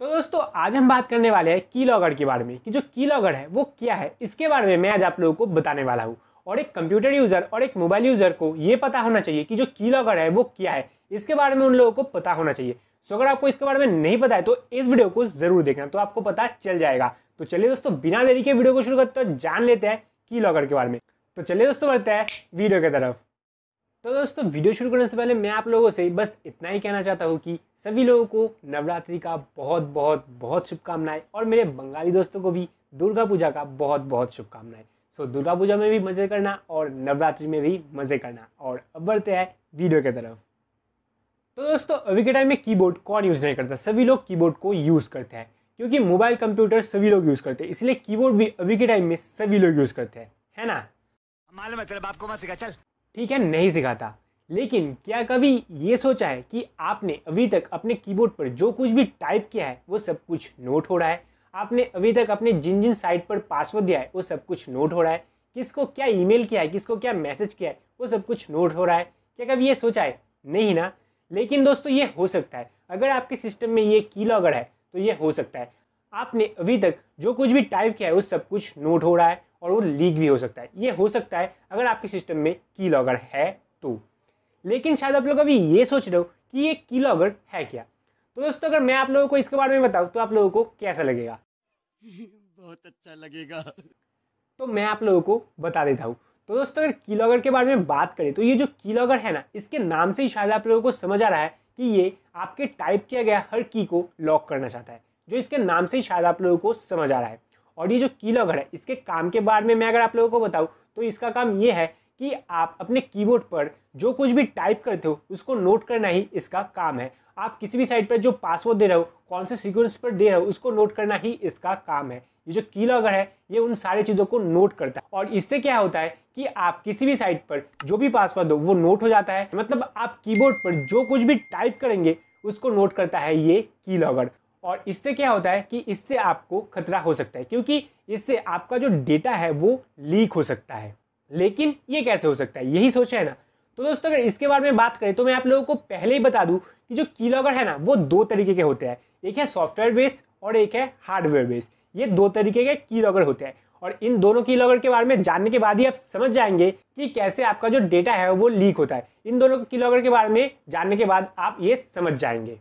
तो दोस्तों आज हम बात करने वाले हैं की लॉगर के बारे में कि जो लॉगर है वो क्या है इसके बारे में मैं आज आप लोगों को बताने वाला हूँ और एक कंप्यूटर यूज़र और एक मोबाइल यूज़र को ये पता होना चाहिए कि जो की लॉगर है वो क्या है इसके बारे में उन लोगों को पता होना चाहिए सो अगर आपको इसके बारे में नहीं पता है तो इस वीडियो को ज़रूर देखना तो आपको पता चल जाएगा तो चलिए दोस्तों बिना देरी के वीडियो को शुरू करते हैं जान लेते हैं लॉगर के बारे में तो चलिए दोस्तों बढ़ते हैं वीडियो की तरफ तो दोस्तों वीडियो शुरू करने से पहले मैं आप लोगों से बस इतना ही कहना चाहता हूँ कि सभी लोगों को नवरात्रि का बहुत बहुत बहुत शुभकामनाएं और मेरे बंगाली दोस्तों को भी दुर्गा पूजा का बहुत बहुत शुभकामनाएं सो दुर्गा पूजा में भी मज़े करना और नवरात्रि में भी मज़े करना और अब बढ़ते हैं वीडियो की तरफ तो दोस्तों अभी के टाइम में कीबोर्ड कौन यूज़ नहीं करता सभी लोग कीबोर्ड को यूज़ करते हैं क्योंकि मोबाइल कंप्यूटर सभी लोग यूज़ करते हैं इसलिए कीबोर्ड भी अभी के टाइम में सभी लोग यूज़ करते हैं है ना मालूम है तेरे बाप को मत सिखा चल ठीक है नहीं सिखाता लेकिन क्या कभी ये सोचा है कि आपने अभी तक अपने कीबोर्ड पर जो कुछ भी टाइप किया है वो सब कुछ नोट हो रहा है आपने अभी तक अपने जिन जिन साइट पर पासवर्ड दिया है वो सब कुछ नोट हो रहा है किसको क्या ईमेल किया है किसको क्या मैसेज किया है वो सब कुछ नोट हो रहा है क्या कभी ये सोचा है नहीं ना लेकिन दोस्तों ये हो सकता है अगर आपके सिस्टम में ये की लॉगर है तो ये हो सकता है आपने अभी तक जो कुछ भी टाइप किया है वो सब कुछ नोट हो रहा है और वो लीक भी हो सकता है ये हो सकता है अगर आपके सिस्टम में की लॉगर है तो लेकिन शायद आप लोग अभी ये सोच रहे हो कि ये की लॉगर है क्या तो दोस्तों अगर मैं आप लोगों को इसके बारे में बताऊँ तो आप लोगों को कैसा लगेगा बहुत अच्छा लगेगा तो मैं आप लोगों को बता देता हूँ तो दोस्तों अगर की लॉगर के बारे में बात करें तो ये जो की लॉगर है ना इसके नाम से ही शायद आप लोगों को समझ आ रहा है कि ये आपके टाइप किया गया हर की को लॉक करना चाहता है जो इसके नाम से ही शायद आप लोगों को समझ आ रहा है और ये जो कीलॉग है इसके काम के बारे में मैं अगर आप लोगों को बताऊँ तो इसका काम ये है कि आप अपने कीबोर्ड पर जो कुछ भी टाइप करते हो उसको नोट करना ही इसका काम है आप किसी भी साइट पर जो पासवर्ड दे रहे हो कौन से सीक्वेंस पर दे रहे हो उसको नोट करना ही इसका काम है ये जो की लॉगर है ये उन सारी चीज़ों को नोट करता है और इससे क्या होता है कि आप किसी भी साइट पर जो भी पासवर्ड दो वो नोट हो जाता है मतलब आप कीबोर्ड पर जो कुछ भी टाइप करेंगे उसको नोट करता है ये की लॉगर और इससे क्या होता है कि इससे आपको खतरा हो सकता है क्योंकि इससे आपका जो डेटा है वो लीक हो सकता है लेकिन ये कैसे हो सकता है यही सोचा है ना तो दोस्तों अगर इसके बारे में बात करें तो मैं आप लोगों को पहले ही बता दूं कि जो की लॉगर है ना वो दो तरीके के होते हैं एक है सॉफ्टवेयर बेस्ड और एक है हार्डवेयर बेस्ड ये दो तरीके के की लॉगर होते हैं और इन दोनों की लॉगर के बारे में जानने के बाद ही आप समझ जाएंगे कि कैसे आपका जो डेटा है वो लीक होता है इन दोनों की लॉगर के बारे में जानने के बाद आप ये समझ जाएंगे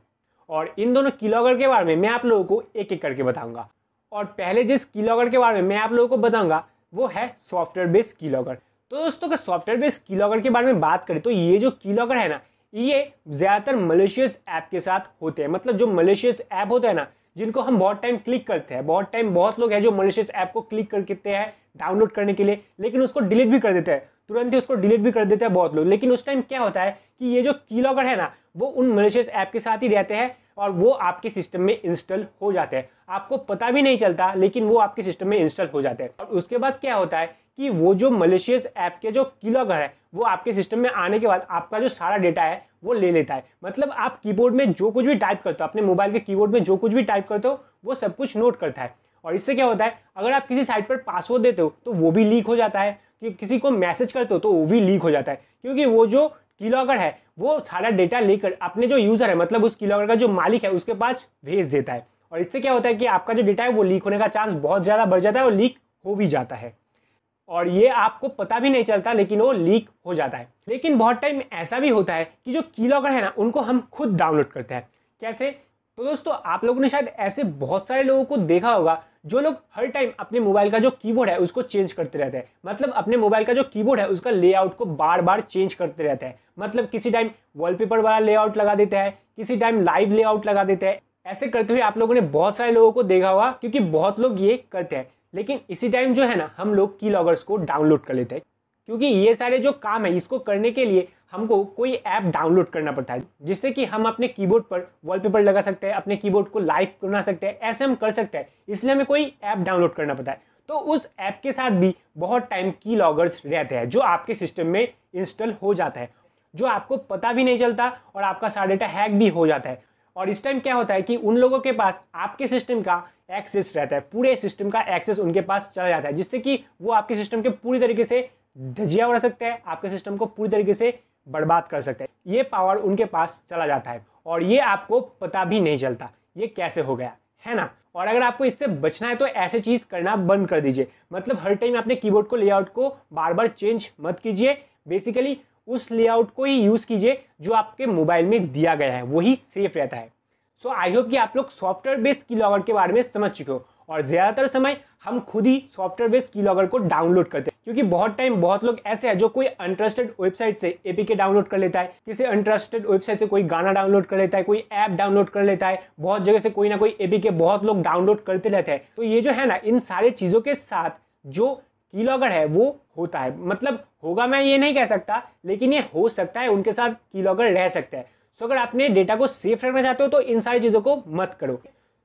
और इन दोनों की लॉगर के बारे में मैं आप लोगों को एक एक करके बताऊंगा और पहले जिस की लॉगर के बारे में मैं आप लोगों को बताऊंगा वो है सॉफ्टवेयर बेस्ड की लॉगर तो दोस्तों अगर सॉफ्टवेयर बेस्ड की लॉगर के बारे में बात करें तो ये जो किलोगढ़ है ना ये ज़्यादातर मलेशियस ऐप के साथ होते हैं मतलब जो मलेशियस ऐप होता है ना जिनको हम बहुत टाइम क्लिक करते हैं बहुत टाइम बहुत लोग हैं जो मॉलिशियस ऐप को क्लिक कर देते हैं डाउनलोड करने के लिए लेकिन उसको डिलीट भी कर देते हैं तुरंत ही उसको डिलीट भी कर देते हैं बहुत लोग लेकिन उस टाइम क्या होता है कि ये जो की लॉगर है ना वो उन मलेशियस ऐप के साथ ही रहते हैं और वो आपके सिस्टम में इंस्टॉल हो जाते हैं आपको पता भी नहीं चलता लेकिन वो आपके सिस्टम में इंस्टॉल हो जाते हैं और उसके बाद क्या होता है कि वो जो मलेशियस ऐप के जो किलर है वो आपके सिस्टम में आने के बाद आपका जो सारा डेटा है वो ले लेता है मतलब आप कीबोर्ड में जो कुछ भी टाइप करते हो अपने मोबाइल के कीबोर्ड में जो कुछ भी टाइप करते हो वो सब कुछ नोट करता है और इससे क्या होता है अगर आप किसी साइट पर पासवर्ड देते हो तो वो भी लीक हो जाता है कि किसी को मैसेज करते हो तो वो भी लीक हो जाता है क्योंकि वो जो किलॉगर है वो सारा डेटा लेकर अपने जो यूज़र है मतलब उस किलॉगर का जो मालिक है उसके पास भेज देता है और इससे क्या होता है कि आपका जो डेटा है वो लीक होने का चांस बहुत ज़्यादा बढ़ जाता है और लीक हो भी जाता है और ये आपको पता भी नहीं चलता लेकिन वो लीक हो जाता है लेकिन बहुत टाइम ऐसा भी होता है कि जो की लॉकर है ना उनको हम खुद डाउनलोड करते हैं कैसे तो दोस्तों आप लोगों ने शायद ऐसे बहुत सारे लोगों को देखा होगा जो लोग हर टाइम अपने मोबाइल का जो कीबोर्ड है उसको चेंज करते रहते हैं मतलब अपने मोबाइल का जो कीबोर्ड है उसका लेआउट को बार बार चेंज करते रहते हैं मतलब किसी टाइम वॉलपेपर वाला लेआउट लगा देते हैं किसी टाइम लाइव लेआउट लगा देते हैं ऐसे करते हुए आप लोगों ने बहुत सारे लोगों को देखा होगा क्योंकि बहुत लोग ये करते हैं लेकिन इसी टाइम जो है ना हम लोग की लॉगर्स को डाउनलोड कर लेते हैं क्योंकि ये सारे जो काम है इसको करने के लिए हमको कोई ऐप डाउनलोड करना पड़ता है जिससे कि हम अपने कीबोर्ड पर वॉलपेपर लगा सकते हैं अपने कीबोर्ड को लाइव बना सकते हैं ऐसे हम कर सकते हैं इसलिए हमें कोई ऐप डाउनलोड करना पड़ता है तो उस ऐप के साथ भी बहुत टाइम की लॉगर्स रहते हैं जो आपके सिस्टम में इंस्टॉल हो जाता है जो आपको पता भी नहीं चलता और आपका सारा डेटा हैक भी हो जाता है और इस टाइम क्या होता है कि उन लोगों के पास आपके सिस्टम का एक्सेस रहता है पूरे सिस्टम का एक्सेस उनके पास चला जाता है जिससे कि वो आपके सिस्टम के पूरी तरीके से धजिया उड़ा सकते हैं आपके सिस्टम को पूरी तरीके से बर्बाद कर सकते हैं ये पावर उनके पास चला जाता है और ये आपको पता भी नहीं चलता ये कैसे हो गया है ना और अगर आपको इससे बचना है तो ऐसे चीज़ करना बंद कर दीजिए मतलब हर टाइम अपने कीबोर्ड को लेआउट को बार बार चेंज मत कीजिए बेसिकली उस लेआउट को ही यूज़ कीजिए जो आपके मोबाइल में दिया गया है वही सेफ रहता है सो आई होप कि आप लोग सॉफ्टवेयर बेस्ड की लॉगर के बारे में समझ चुके हो और ज़्यादातर समय हम खुद ही सॉफ्टवेयर बेस्ड की लॉगर को डाउनलोड करते हैं क्योंकि बहुत टाइम बहुत लोग ऐसे हैं जो कोई अनट्रस्टेड वेबसाइट से एपीके डाउनलोड कर लेता है किसी अनट्रस्टेड वेबसाइट से कोई गाना डाउनलोड कर लेता है कोई ऐप डाउनलोड कर लेता है बहुत जगह से कोई ना कोई एपीके बहुत लोग डाउनलोड करते रहते हैं तो ये जो है ना इन सारे चीज़ों के साथ जो कीलॉगर है वो होता है मतलब होगा मैं ये नहीं कह सकता लेकिन ये हो सकता है उनके साथ कीलॉगर रह सकता है सो अगर आपने डेटा को सेफ रखना चाहते हो तो इन सारी चीज़ों को मत करो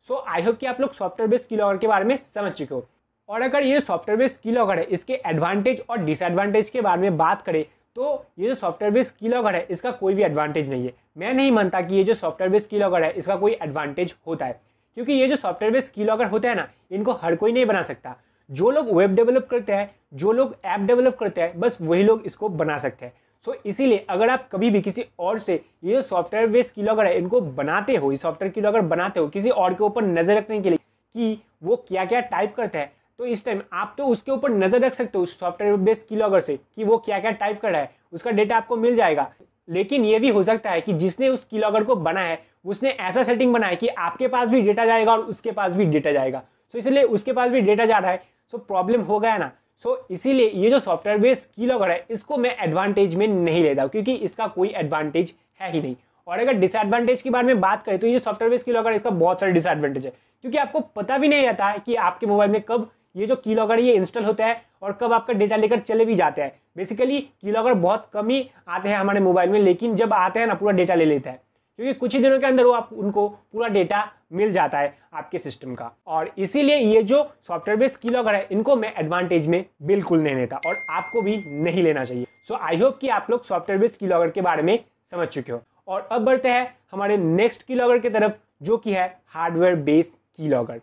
सो आई होप कि आप लोग सॉफ्टवेयर बेस्ड कीलॉगर के बारे में समझ चुके हो और अगर ये सॉफ्टवेयर बेस्ड कीलॉगर है इसके एडवांटेज और डिसएडवांटेज के बारे में बात करें तो ये जो सॉफ्टवेयर बेस्ड कीलॉगर है इसका कोई भी एडवांटेज नहीं है मैं नहीं मानता कि ये जो सॉफ्टवेयर बेस्ड कीलॉगर है इसका कोई एडवांटेज होता है क्योंकि ये जो सॉफ्टवेयर बेस्ड कीलॉगर होते हैं ना इनको हर कोई नहीं बना सकता जो लोग वेब डेवलप करते हैं जो लोग ऐप डेवलप करते हैं बस वही लोग इसको बना सकते हैं सो so, इसीलिए अगर आप कभी भी किसी और से ये सॉफ्टवेयर बेस्ड की लॉगर है इनको बनाते हो ये सॉफ्टवेयर की लॉगर बनाते हो किसी और के ऊपर नज़र रखने के लिए कि वो क्या क्या टाइप करता है तो इस टाइम आप तो उसके ऊपर नज़र रख सकते हो उस सॉफ्टवेयर बेस की लॉगर से कि वो क्या क्या टाइप कर रहा है उसका डेटा आपको मिल जाएगा लेकिन ये भी हो सकता है कि जिसने उस की लॉगर को बनाया है उसने ऐसा सेटिंग बनाया कि आपके पास भी डेटा जाएगा और उसके पास भी डेटा जाएगा सो so इसलिए उसके पास भी डेटा जा रहा है सो प्रॉब्लम हो गया ना सो so, इसीलिए ये जो सॉफ्टवेयर बेस की लॉगर है इसको मैं एडवांटेज में नहीं लेता हूँ क्योंकि इसका कोई एडवांटेज है ही नहीं और अगर डिसएडवांटेज के बारे में बात करें तो ये सॉफ्टवेयर बेस की लॉगर इसका बहुत सारे डिसएडवांटेज है क्योंकि आपको पता भी नहीं रहता है कि आपके मोबाइल में कब ये जो की लॉगर ये इंस्टॉल होता है और कब आपका डेटा लेकर चले भी जाते हैं बेसिकली की लॉगर बहुत कम ही आते हैं हमारे मोबाइल में लेकिन जब आते हैं ना पूरा डेटा ले लेता है क्योंकि कुछ ही दिनों के अंदर वो आप उनको पूरा डेटा मिल जाता है आपके सिस्टम का और इसीलिए ये जो सॉफ्टवेयर बेस्ड की लॉगर है इनको मैं एडवांटेज में बिल्कुल नहीं लेता और आपको भी नहीं लेना चाहिए सो आई होप कि आप लोग सॉफ्टवेयर बेस्ड की लॉगर के बारे में समझ चुके हो और अब बढ़ते हैं हमारे नेक्स्ट की लॉगर की तरफ जो कि है हार्डवेयर बेस्ड की लॉगर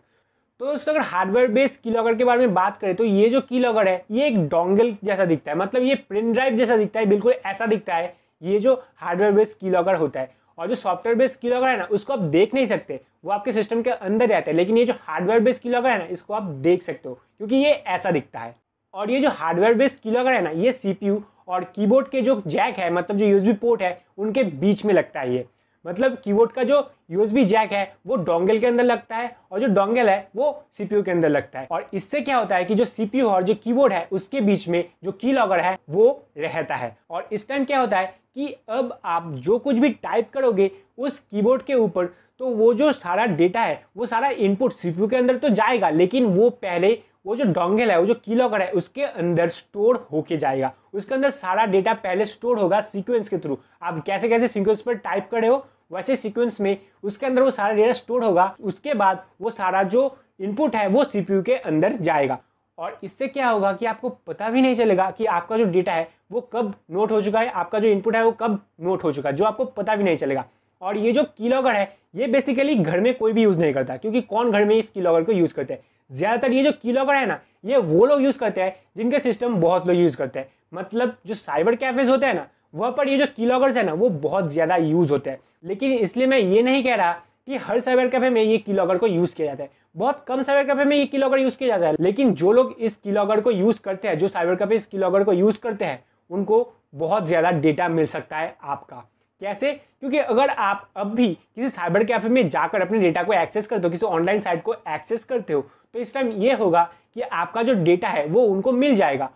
तो दोस्तों अगर हार्डवेयर बेस्ड की लॉगर के बारे में बात करें तो ये जो की लॉगर है ये एक डोंगल जैसा दिखता है मतलब ये प्रिंट ड्राइव जैसा दिखता है बिल्कुल ऐसा दिखता है ये जो हार्डवेयर बेस्ड की लॉगर होता है और जो सॉफ्टवेयर बेस्ड की लॉगर है ना उसको आप देख नहीं सकते वो आपके सिस्टम के अंदर रहता है लेकिन ये जो हार्डवेयर बेस्ड की लॉगर है ना इसको आप देख सकते हो क्योंकि ये ऐसा दिखता है और ये जो हार्डवेयर बेस्ड की लॉगर है ना ये सीपीयू और कीबोर्ड के जो जैक है मतलब जो यूएसबी पोर्ट है उनके बीच में लगता है ये मतलब कीबोर्ड का जो यूएसबी जैक है वो डोंगल के अंदर लगता है और जो डोंगल है वो सीपीयू के अंदर लगता है और इससे क्या होता है कि जो सीपीयू और जो कीबोर्ड है उसके बीच में जो की लॉगर है वो रहता है और इस टाइम क्या होता है कि अब आप जो कुछ भी टाइप करोगे उस कीबोर्ड के ऊपर तो वो जो सारा डेटा है वो सारा इनपुट सीपीयू के अंदर तो जाएगा लेकिन वो पहले वो जो डोंगल है वो जो की लॉकर है उसके अंदर स्टोर होके जाएगा उसके अंदर सारा डेटा पहले स्टोर होगा सीक्वेंस के थ्रू आप कैसे कैसे सीक्वेंस पर टाइप कर रहे हो वैसे सीक्वेंस में उसके अंदर वो सारा डेटा स्टोर होगा उसके बाद वो सारा जो इनपुट है वो सीपीयू के अंदर जाएगा और इससे क्या होगा कि आपको पता भी नहीं चलेगा कि आपका जो डेटा है वो कब नोट हो चुका है आपका जो इनपुट है वो कब नोट हो चुका है जो आपको पता भी नहीं चलेगा और ये जो की लॉगर है ये बेसिकली घर में कोई भी यूज़ नहीं करता क्योंकि कौन घर में इस की लॉगर को यूज़ करते हैं ज़्यादातर ये जो की लॉगर है ना ये वो लोग यूज़ करते हैं जिनके सिस्टम बहुत लोग यूज़ करते हैं मतलब जो साइबर कैफेज होते हैं ना वहाँ पर ये जो कीलॉगर्स है ना वो बहुत ज़्यादा यूज़ होते हैं लेकिन इसलिए मैं ये नहीं कह रहा कि हर साइबर कैफे में ये कीलॉगर को यूज़ किया जाता है बहुत कम साइबर कैफे में ये कीलॉगर यूज़ किया जाता है लेकिन जो लोग इस कीलॉगर को यूज़ करते हैं जो साइबर कैफे इस कीलॉगर को यूज़ करते हैं उनको बहुत ज़्यादा डेटा मिल सकता है आपका कैसे क्योंकि अगर आप अब भी किसी साइबर कैफे में जाकर अपने डेटा को एक्सेस करते हो किसी ऑनलाइन साइट को एक्सेस करते हो तो इस टाइम ये होगा कि आपका जो डेटा है वो उनको मिल जाएगा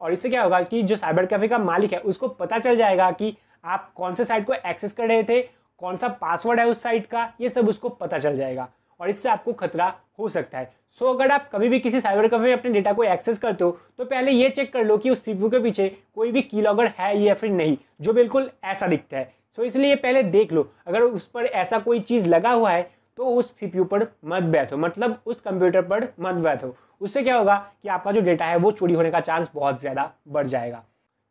और इससे क्या होगा कि जो साइबर कैफे का मालिक है उसको पता चल जाएगा कि आप कौन से साइट को एक्सेस कर रहे थे कौन सा पासवर्ड है उस साइट का ये सब उसको पता चल जाएगा और इससे आपको खतरा हो सकता है सो so, अगर आप कभी भी किसी साइबर कैफे में अपने डेटा को एक्सेस करते हो तो पहले ये चेक कर लो कि उस सीपीयू के पीछे कोई भी की लॉगर है या फिर नहीं जो बिल्कुल ऐसा दिखता है सो so, इसलिए पहले देख लो अगर उस पर ऐसा कोई चीज़ लगा हुआ है तो उस सीपीयू पर मत बैठो मतलब उस कंप्यूटर पर मत बैठो उससे क्या होगा कि आपका जो डेटा है वो चोरी होने का चांस बहुत ज़्यादा बढ़ जाएगा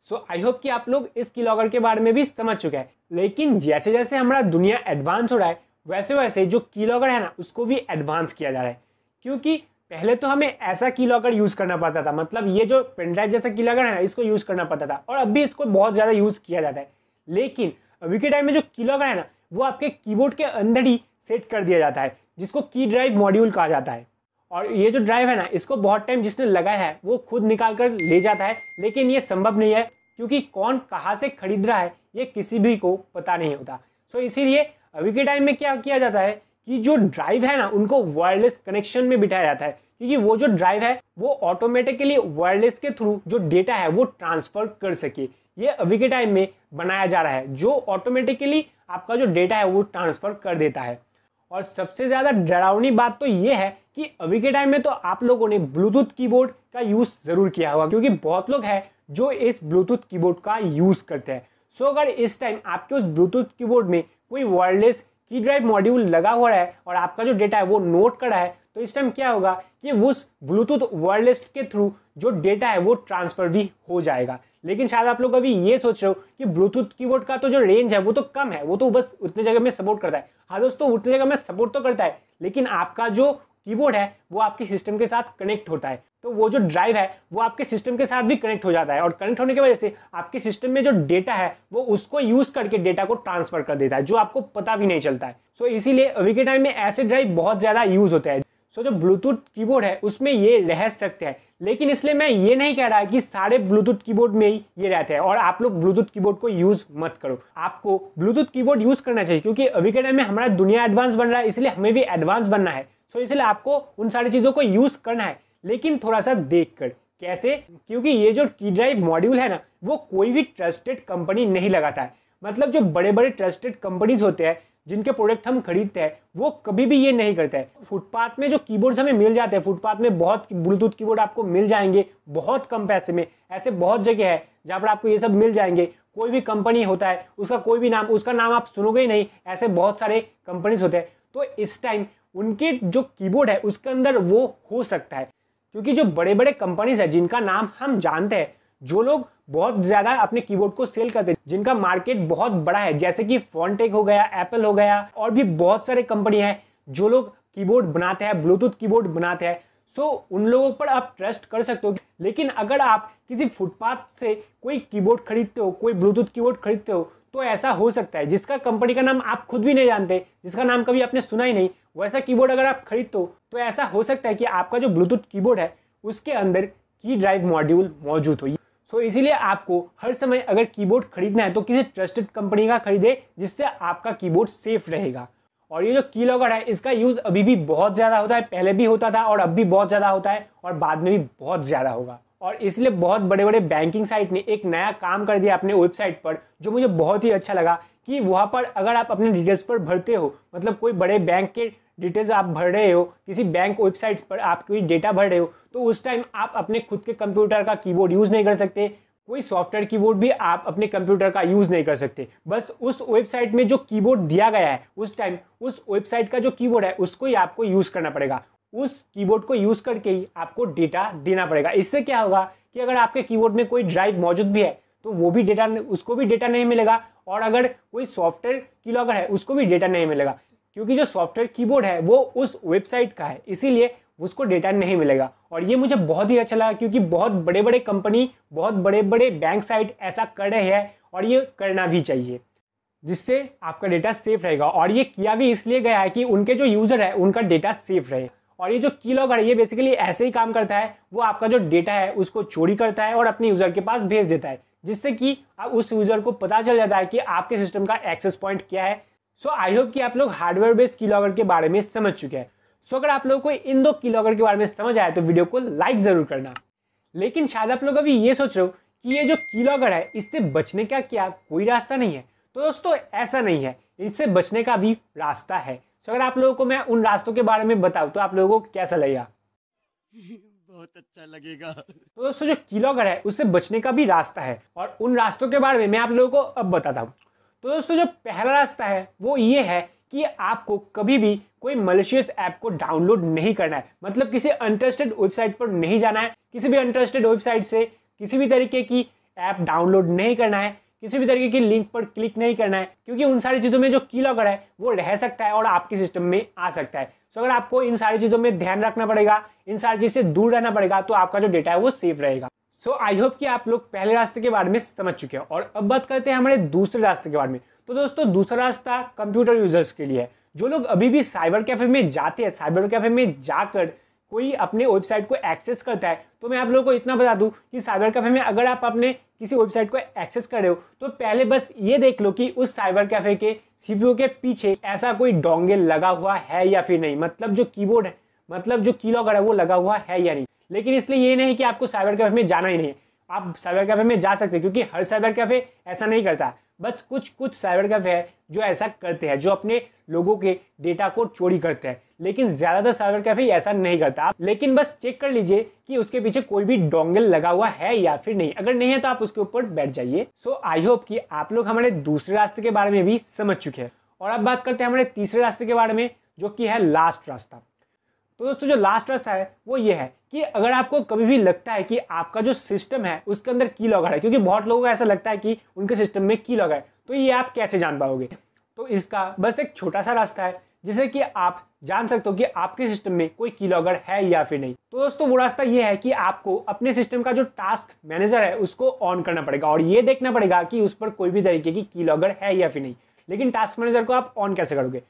सो आई होप कि आप लोग इस की लॉगर के बारे में भी समझ चुके हैं लेकिन जैसे जैसे हमारा दुनिया एडवांस हो रहा है वैसे वैसे जो की लॉगर है ना उसको भी एडवांस किया जा रहा है क्योंकि पहले तो हमें ऐसा की लॉगर यूज़ करना पड़ता था मतलब ये जो पेनड्राइव जैसा की लॉगर है ना इसको यूज़ करना पड़ता था और अब भी इसको बहुत ज़्यादा यूज़ किया जाता है लेकिन अभी के टाइम में जो की लॉगर है ना वो आपके कीबोर्ड के अंदर ही सेट कर दिया जाता है जिसको की ड्राइव मॉड्यूल कहा जाता है और ये जो ड्राइव है ना इसको बहुत टाइम जिसने लगाया है वो खुद निकाल कर ले जाता है लेकिन ये संभव नहीं है क्योंकि कौन कहाँ से खरीद रहा है ये किसी भी को पता नहीं होता सो इसीलिए अभी के टाइम में क्या किया जाता है कि जो ड्राइव है ना उनको वायरलेस कनेक्शन में बिठाया जाता है क्योंकि वो जो ड्राइव है वो ऑटोमेटिकली वायरलेस के थ्रू जो डेटा है वो ट्रांसफर कर सके ये अभी के टाइम में बनाया जा रहा है जो ऑटोमेटिकली आपका जो डेटा है वो ट्रांसफर कर देता है और सबसे ज़्यादा डरावनी बात तो ये है कि अभी के टाइम में तो आप लोगों ने ब्लूटूथ कीबोर्ड का यूज़ ज़रूर किया होगा क्योंकि बहुत लोग हैं जो इस ब्लूटूथ कीबोर्ड का यूज़ करते हैं सो अगर इस टाइम आपके उस ब्लूटूथ कीबोर्ड में कोई वायरलेस की ड्राइव मॉड्यूल लगा हुआ है और आपका जो डेटा है वो नोट कर रहा है तो इस टाइम क्या होगा कि उस ब्लूटूथ वायरलेस के थ्रू जो डेटा है वो ट्रांसफर भी हो जाएगा लेकिन शायद आप लोग अभी ये सोच रहे हो कि ब्लूटूथ कीबोर्ड का तो जो रेंज है वो तो कम है वो तो बस उतने जगह में सपोर्ट करता है हाँ दोस्तों उतने जगह में सपोर्ट तो करता है लेकिन आपका जो कीबोर्ड है वो आपके सिस्टम के साथ कनेक्ट होता है तो वो जो ड्राइव है वो आपके सिस्टम के साथ भी कनेक्ट हो जाता है और कनेक्ट होने की वजह से आपके सिस्टम में जो डेटा है वो उसको यूज करके डेटा को ट्रांसफर कर देता है जो आपको पता भी नहीं चलता है सो so, इसीलिए अभी के टाइम में ऐसे ड्राइव बहुत ज़्यादा यूज होते हैं सो जो ब्लूटूथ कीबोर्ड है उसमें ये रह सकते हैं लेकिन इसलिए मैं ये नहीं कह रहा है कि सारे ब्लूटूथ कीबोर्ड में ही ये रहते हैं और आप लोग ब्लूटूथ कीबोर्ड को यूज मत करो आपको ब्लूटूथ कीबोर्ड यूज करना चाहिए क्योंकि अभी के टाइम में हमारा दुनिया एडवांस बन रहा है इसलिए हमें भी एडवांस बनना है सो इसलिए आपको उन सारी चीज़ों को यूज करना है लेकिन थोड़ा सा देख कर कैसे क्योंकि ये जो की ड्राइव मॉड्यूल है ना वो कोई भी ट्रस्टेड कंपनी नहीं लगाता है मतलब जो बड़े बड़े ट्रस्टेड कंपनीज होते हैं जिनके प्रोडक्ट हम खरीदते हैं वो कभी भी ये नहीं करते हैं फुटपाथ में जो कीबोर्ड्स हमें मिल जाते हैं फुटपाथ में बहुत ब्लूटूथ कीबोर्ड आपको मिल जाएंगे बहुत कम पैसे में ऐसे बहुत जगह है जहाँ पर आपको ये सब मिल जाएंगे कोई भी कंपनी होता है उसका कोई भी नाम उसका नाम आप सुनोगे ही नहीं ऐसे बहुत सारे कंपनीज होते हैं तो इस टाइम उनके जो कीबोर्ड है उसके अंदर वो हो सकता है क्योंकि जो बड़े बड़े कंपनीज है जिनका नाम हम जानते हैं जो लोग बहुत ज्यादा अपने कीबोर्ड को सेल करते हैं जिनका मार्केट बहुत बड़ा है जैसे कि फॉन्टेक हो गया एप्पल हो गया और भी बहुत सारे कंपनी है जो लोग कीबोर्ड बनाते हैं ब्लूटूथ कीबोर्ड बनाते हैं सो so, उन लोगों पर आप ट्रस्ट कर सकते हो लेकिन अगर आप किसी फुटपाथ से कोई कीबोर्ड खरीदते हो कोई ब्लूटूथ कीबोर्ड खरीदते हो तो ऐसा हो सकता है जिसका कंपनी का नाम आप खुद भी नहीं जानते जिसका नाम कभी आपने सुना ही नहीं वैसा कीबोर्ड अगर आप खरीदते हो तो ऐसा हो सकता है कि आपका जो ब्लूटूथ कीबोर्ड है उसके अंदर की ड्राइव मॉड्यूल मौजूद हो सो तो इसीलिए आपको हर समय अगर कीबोर्ड खरीदना है तो किसी ट्रस्टेड कंपनी का खरीदे जिससे आपका कीबोर्ड सेफ रहेगा और ये जो की लॉगर है इसका यूज़ अभी भी बहुत ज़्यादा होता है पहले भी होता था और अब भी बहुत ज़्यादा होता है और बाद में भी बहुत ज़्यादा होगा और इसलिए बहुत बड़े बड़े बैंकिंग साइट ने एक नया काम कर दिया अपने वेबसाइट पर जो मुझे बहुत ही अच्छा लगा कि वहाँ पर अगर आप अपने डिटेल्स पर भरते हो मतलब कोई बड़े बैंक के डिटेल्स आप भर रहे हो किसी बैंक वेबसाइट पर आप कोई डेटा भर रहे हो तो उस टाइम आप अपने खुद के कंप्यूटर का कीबोर्ड यूज़ नहीं कर सकते कोई सॉफ्टवेयर कीबोर्ड भी आप अपने कंप्यूटर का यूज़ नहीं कर सकते बस उस वेबसाइट में जो कीबोर्ड दिया गया है उस टाइम उस वेबसाइट का जो कीबोर्ड है उसको ही आपको यूज़ करना पड़ेगा उस कीबोर्ड को यूज़ करके ही आपको डेटा देना पड़ेगा इससे क्या होगा कि अगर आपके कीबोर्ड में कोई ड्राइव मौजूद भी है तो वो भी डेटा उसको भी डेटा नहीं मिलेगा और अगर कोई सॉफ्टवेयर की लॉगर है उसको भी डेटा नहीं मिलेगा क्योंकि जो सॉफ्टवेयर कीबोर्ड है वो उस वेबसाइट का है इसीलिए उसको डेटा नहीं मिलेगा और ये मुझे बहुत ही अच्छा लगा क्योंकि बहुत बड़े बड़े कंपनी बहुत बड़े बड़े बैंक साइट ऐसा कर रहे हैं और ये करना भी चाहिए जिससे आपका डेटा सेफ रहेगा और ये किया भी इसलिए गया है कि उनके जो यूज़र है उनका डेटा सेफ रहे और ये जो की लॉगर है ये बेसिकली ऐसे ही काम करता है वो आपका जो डेटा है उसको चोरी करता है और अपने यूज़र के पास भेज देता है जिससे कि उस यूज़र को पता चल जाता है कि आपके सिस्टम का एक्सेस पॉइंट क्या है सो आई होप कि आप लोग हार्डवेयर बेस्ड कीलॉगर के बारे में समझ चुके हैं सो अगर आप लोगों को इन दो कीलॉगर के बारे में समझ आया तो वीडियो को लाइक जरूर करना लेकिन शायद आप लोग अभी ये सोच रहे हो कि ये जो कीलॉगर है इससे बचने का क्या कोई रास्ता नहीं है तो दोस्तों ऐसा नहीं है इससे बचने का भी रास्ता है सो अगर आप लोगों को मैं उन रास्तों के बारे में बताऊँ तो आप लोगों को कैसा लगेगा बहुत अच्छा लगेगा तो दोस्तों जो कीलॉगर है उससे बचने का भी रास्ता है और उन रास्तों के बारे में मैं आप लोगों को अब बताता हूँ तो दोस्तों जो पहला रास्ता है वो ये है कि आपको कभी भी कोई मलिशियस ऐप को डाउनलोड नहीं करना है मतलब किसी अनट्रस्टेड वेबसाइट पर नहीं जाना है किसी भी अनट्रस्टेड वेबसाइट से किसी भी तरीके की ऐप डाउनलोड नहीं करना है किसी भी तरीके की लिंक पर क्लिक नहीं करना है क्योंकि उन सारी चीज़ों में जो की लॉगर है वो रह सकता है और आपके सिस्टम में आ सकता है सो अगर आपको इन सारी चीज़ों में ध्यान रखना पड़ेगा इन सारी चीज़ से दूर रहना पड़ेगा तो आपका जो डेटा है वो सेफ रहेगा सो आई होप कि आप लोग पहले रास्ते के बारे में समझ चुके हैं और अब बात करते हैं हमारे दूसरे रास्ते के बारे में तो दोस्तों दूसरा रास्ता कंप्यूटर यूजर्स के लिए है जो लोग अभी भी साइबर कैफे में जाते हैं साइबर कैफे में जाकर कोई अपने वेबसाइट को एक्सेस करता है तो मैं आप लोगों को इतना बता दूं कि साइबर कैफे में अगर आप अपने किसी वेबसाइट को एक्सेस कर रहे हो तो पहले बस ये देख लो कि उस साइबर कैफे के सीपीयू के पीछे ऐसा कोई डोंगे लगा हुआ है या फिर नहीं मतलब जो कीबोर्ड है मतलब जो की लॉगर है वो लगा हुआ है या नहीं लेकिन इसलिए ये नहीं कि आपको साइबर कैफे में जाना ही नहीं आप साइबर कैफे में जा सकते हैं क्योंकि हर साइबर कैफे ऐसा नहीं करता बस कुछ कुछ साइबर कैफे है जो ऐसा करते हैं जो अपने लोगों के डेटा को चोरी करते हैं लेकिन ज़्यादातर साइबर कैफे ऐसा नहीं करता आप लेकिन बस चेक कर लीजिए कि उसके पीछे कोई भी डोंगल लगा हुआ है या फिर नहीं अगर नहीं है तो आप उसके ऊपर बैठ जाइए सो आई होप कि आप लोग हमारे दूसरे रास्ते के बारे में भी समझ चुके हैं और अब बात करते हैं हमारे तीसरे रास्ते के बारे में जो कि है लास्ट रास्ता तो दोस्तों जो लास्ट रास्ता है वो ये है कि अगर आपको कभी भी लगता है कि आपका जो सिस्टम है उसके अंदर की लॉगर है क्योंकि बहुत लोगों को ऐसा लगता है कि उनके सिस्टम में की लॉगर है तो ये आप कैसे जान पाओगे तो इसका बस एक छोटा सा रास्ता है जिससे कि आप जान सकते हो कि आपके सिस्टम में कोई की लॉगर है या फिर नहीं तो दोस्तों वो रास्ता ये है कि आपको अपने सिस्टम का जो टास्क मैनेजर है उसको ऑन करना पड़ेगा और ये देखना पड़ेगा कि उस पर कोई भी तरीके की की लॉगर है या फिर नहीं लेकिन टास्क मैनेजर को आप ऑन कैसे करोगे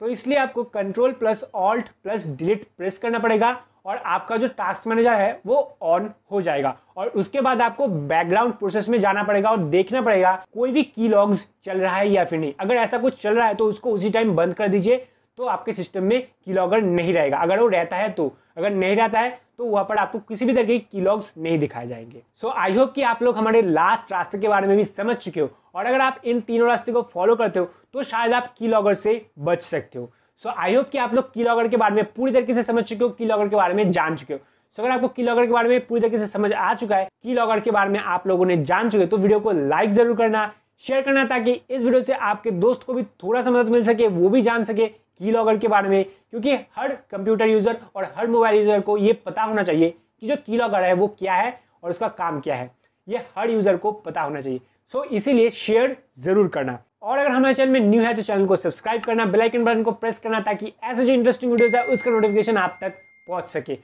तो इसलिए आपको control plus alt plus delete press करना पड़ेगा और आपका जो टास्क मैनेजर है वो ऑन हो जाएगा और उसके बाद आपको बैकग्राउंड प्रोसेस में जाना पड़ेगा और देखना पड़ेगा कोई भी की लॉग्स चल रहा है या फिर नहीं अगर ऐसा कुछ चल रहा है तो उसको उसी टाइम बंद कर दीजिए तो आपके सिस्टम में की लॉगर नहीं रहेगा अगर वो रहता है तो अगर नहीं रहता है तो वहाँ पर आपको किसी भी के की लॉग्स नहीं दिखाए जाएंगे सो आई होप कि आप लोग हमारे लास्ट रास्ते के बारे में भी समझ चुके हो और अगर आप इन तीनों रास्ते को फॉलो करते हो तो शायद आप की लॉगर से बच सकते हो सो आई होप कि आप लोग किलोगढ़ के बारे में पूरी तरीके से समझ चुके हो किलोगढ़ के बारे में जान चुके हो सो अगर आपको किलोगढ़ के बारे में पूरी तरीके से समझ आ चुका है किलोगढ़ के बारे में आप लोगों ने जान चुके तो वीडियो को लाइक जरूर करना शेयर करना ताकि इस वीडियो से आपके दोस्त को भी थोड़ा सा मदद मिल सके वो भी जान सके की लॉगर के बारे में क्योंकि हर कंप्यूटर यूजर और हर मोबाइल यूजर को ये पता होना चाहिए कि जो की लॉगर है वो क्या है और उसका काम क्या है ये हर यूजर को पता होना चाहिए सो so, इसीलिए शेयर जरूर करना और अगर हमारे चैनल में न्यू है तो चैनल को सब्सक्राइब करना बेल आइकन बटन को प्रेस करना ताकि ऐसे जो इंटरेस्टिंग वीडियोस है उसका नोटिफिकेशन आप तक पहुंच सके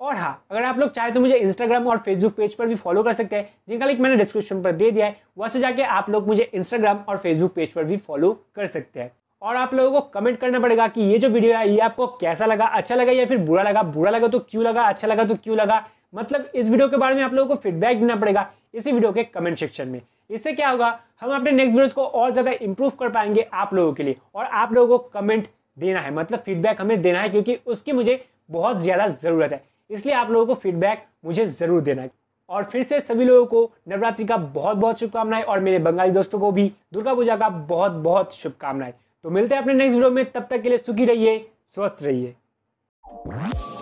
और हाँ अगर आप लोग चाहे तो मुझे इंस्टाग्राम और फेसबुक पेज पर भी फॉलो कर सकते हैं जिनका लिंक मैंने डिस्क्रिप्शन पर दे दिया है वैसे से जाके आप लोग मुझे इंस्टाग्राम और फेसबुक पेज पर भी फॉलो कर सकते हैं और आप लोगों को कमेंट करना पड़ेगा कि ये जो वीडियो है ये आपको कैसा लगा अच्छा लगा या फिर बुरा लगा बुरा लगा तो क्यों लगा अच्छा लगा तो क्यों लगा मतलब इस वीडियो के बारे में आप लोगों को फीडबैक देना पड़ेगा इसी वीडियो के कमेंट सेक्शन में इससे क्या होगा हम अपने नेक्स्ट वीडियोज़ को और ज़्यादा इंप्रूव कर पाएंगे आप लोगों के लिए और आप लोगों को कमेंट देना है मतलब फीडबैक हमें देना है क्योंकि उसकी मुझे बहुत ज़्यादा ज़रूरत है इसलिए आप लोगों को फीडबैक मुझे ज़रूर देना है और फिर से सभी लोगों को नवरात्रि का बहुत बहुत शुभकामनाएं और मेरे बंगाली दोस्तों को भी दुर्गा पूजा का बहुत बहुत शुभकामनाएं तो मिलते हैं अपने नेक्स्ट वीडियो में तब तक के लिए सुखी रहिए स्वस्थ रहिए